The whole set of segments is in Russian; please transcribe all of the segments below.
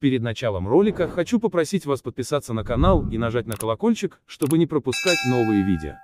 Перед началом ролика хочу попросить вас подписаться на канал и нажать на колокольчик, чтобы не пропускать новые видео.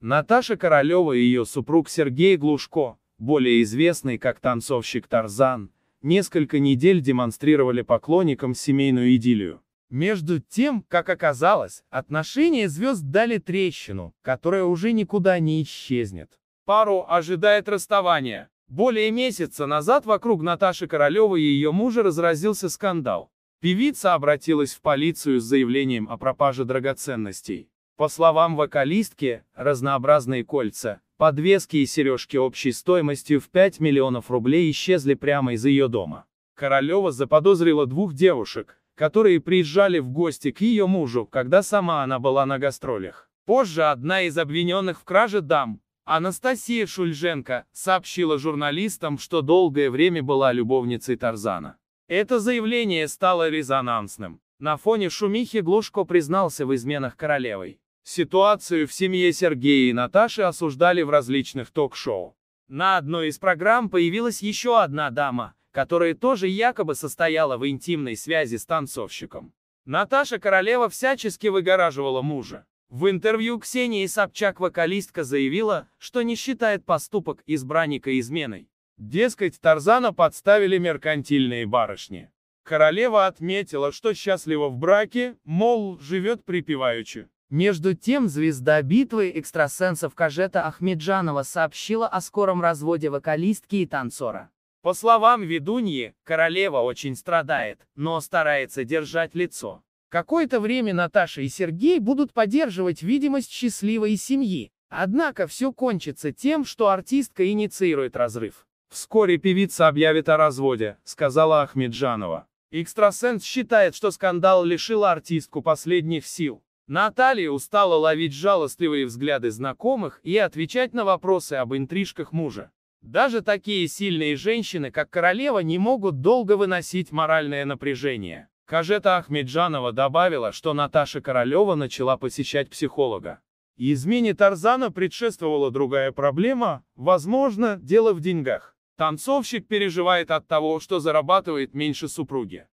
Наташа Королева и ее супруг Сергей Глушко, более известный как танцовщик Тарзан, несколько недель демонстрировали поклонникам семейную идиллию. Между тем, как оказалось, отношения звезд дали трещину, которая уже никуда не исчезнет. Пару ожидает расставания. Более месяца назад вокруг Наташи Королевой и ее мужа разразился скандал. Певица обратилась в полицию с заявлением о пропаже драгоценностей. По словам вокалистки, разнообразные кольца, подвески и сережки общей стоимостью в 5 миллионов рублей исчезли прямо из ее дома. Королева заподозрила двух девушек, которые приезжали в гости к ее мужу, когда сама она была на гастролях. Позже одна из обвиненных в краже дам, Анастасия Шульженко сообщила журналистам, что долгое время была любовницей Тарзана. Это заявление стало резонансным. На фоне шумихи Глушко признался в изменах королевой. Ситуацию в семье Сергея и Наташи осуждали в различных ток-шоу. На одной из программ появилась еще одна дама, которая тоже якобы состояла в интимной связи с танцовщиком. Наташа Королева всячески выгораживала мужа. В интервью Ксении Собчак вокалистка заявила, что не считает поступок избранника изменой. Дескать, Тарзана подставили меркантильные барышни. Королева отметила, что счастлива в браке, мол, живет припеваючи. Между тем, звезда битвы экстрасенсов Кажета Ахмеджанова сообщила о скором разводе вокалистки и танцора. По словам ведуньи, королева очень страдает, но старается держать лицо. Какое-то время Наташа и Сергей будут поддерживать видимость счастливой семьи. Однако все кончится тем, что артистка инициирует разрыв. «Вскоре певица объявит о разводе», — сказала Ахмеджанова. Экстрасенс считает, что скандал лишил артистку последних сил. Наталья устала ловить жалостливые взгляды знакомых и отвечать на вопросы об интрижках мужа. Даже такие сильные женщины, как королева, не могут долго выносить моральное напряжение. Кажета Ахмеджанова добавила, что Наташа Королева начала посещать психолога. измене Тарзана предшествовала другая проблема, возможно, дело в деньгах. Танцовщик переживает от того, что зарабатывает меньше супруги.